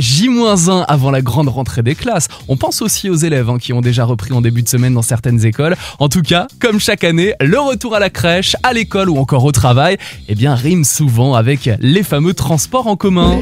J-1 avant la grande rentrée des classes. On pense aussi aux élèves hein, qui ont déjà repris en début de semaine dans certaines écoles. En tout cas, comme chaque année, le retour à la crèche, à l'école ou encore au travail, eh bien, rime souvent avec les fameux transports en commun.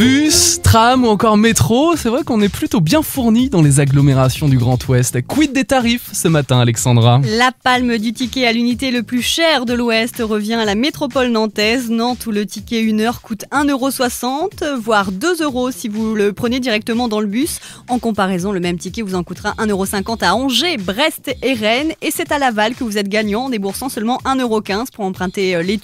bus, tram ou encore métro, c'est vrai qu'on est plutôt bien fourni dans les agglomérations du Grand Ouest. Quid des tarifs ce matin, Alexandra La palme du ticket à l'unité le plus cher de l'Ouest revient à la métropole nantaise. Nantes, où le ticket 1 heure coûte 1,60€, voire euros si vous le prenez directement dans le bus. En comparaison, le même ticket vous en coûtera 1,50€ à Angers, Brest et Rennes. Et c'est à Laval que vous êtes gagnant en déboursant seulement 1,15€ pour emprunter euh, les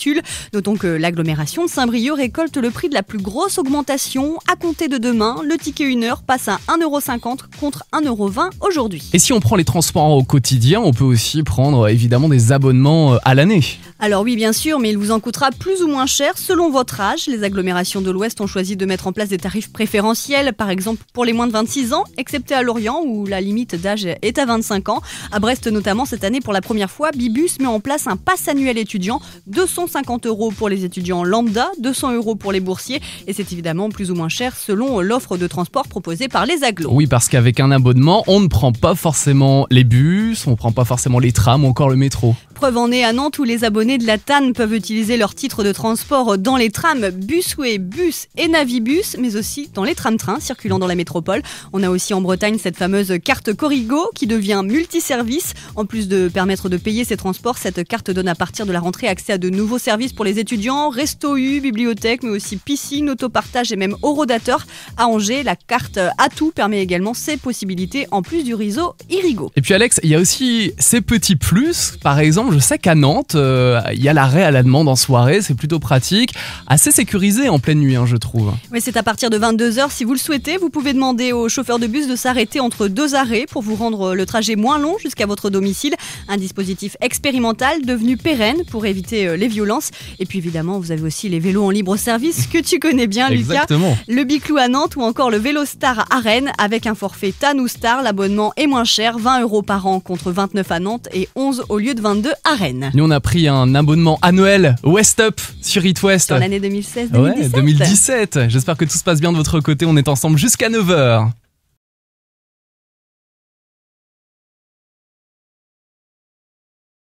Notons que l'agglomération de Saint-Brieuc récolte le prix de la plus grosse augmentation à compter de demain, le ticket 1 heure passe à 1,50€ contre 1,20€ aujourd'hui. Et si on prend les transports au quotidien, on peut aussi prendre euh, évidemment des abonnements euh, à l'année. Alors oui, bien sûr, mais il vous en coûtera plus ou moins cher selon votre âge. Les agglomérations de l'Ouest ont choisi de mettre en place des tarifs préférentiels, par exemple pour les moins de 26 ans, excepté à Lorient où la limite d'âge est à 25 ans. À Brest notamment, cette année pour la première fois, Bibus met en place un pass annuel étudiant, 250 euros pour les étudiants lambda, 200 euros pour les boursiers, et c'est évidemment plus ou moins cher selon l'offre de transport proposée par les agglomérations. Oui, parce qu'avec un abonnement, on ne prend pas forcément les bus, on ne prend pas forcément les trams ou encore le métro. Preuve en est, à Nantes, où les abonnés de la TAN peuvent utiliser leur titre de transport dans les trams, busway, bus et navibus, mais aussi dans les tram trains circulant dans la métropole. On a aussi en Bretagne cette fameuse carte Corrigo qui devient multiservice. En plus de permettre de payer ses transports, cette carte donne à partir de la rentrée accès à de nouveaux services pour les étudiants, resto U, bibliothèque, mais aussi piscine, autopartage et même horodateur. À Angers, la carte Atout permet également ces possibilités en plus du réseau Irigo. Et puis Alex, il y a aussi ces petits plus, par exemple je sais qu'à Nantes, euh, il y a l'arrêt à la demande en soirée, c'est plutôt pratique, assez sécurisé en pleine nuit, hein, je trouve. Mais c'est à partir de 22h. Si vous le souhaitez, vous pouvez demander au chauffeur de bus de s'arrêter entre deux arrêts pour vous rendre euh, le trajet moins long jusqu'à votre domicile. Un dispositif expérimental devenu pérenne pour éviter euh, les violences. Et puis évidemment, vous avez aussi les vélos en libre service que tu connais bien, Exactement. Le Biclou à Nantes ou encore le Vélo Star à Rennes avec un forfait TAN ou Star. L'abonnement est moins cher, 20 euros par an contre 29 à Nantes et 11 au lieu de 22 Rennes. Nous, on a pris un abonnement annuel West Up sur It West. l'année 2016-2017. 2017. J'espère que tout se passe bien de votre côté. On est ensemble jusqu'à 9h.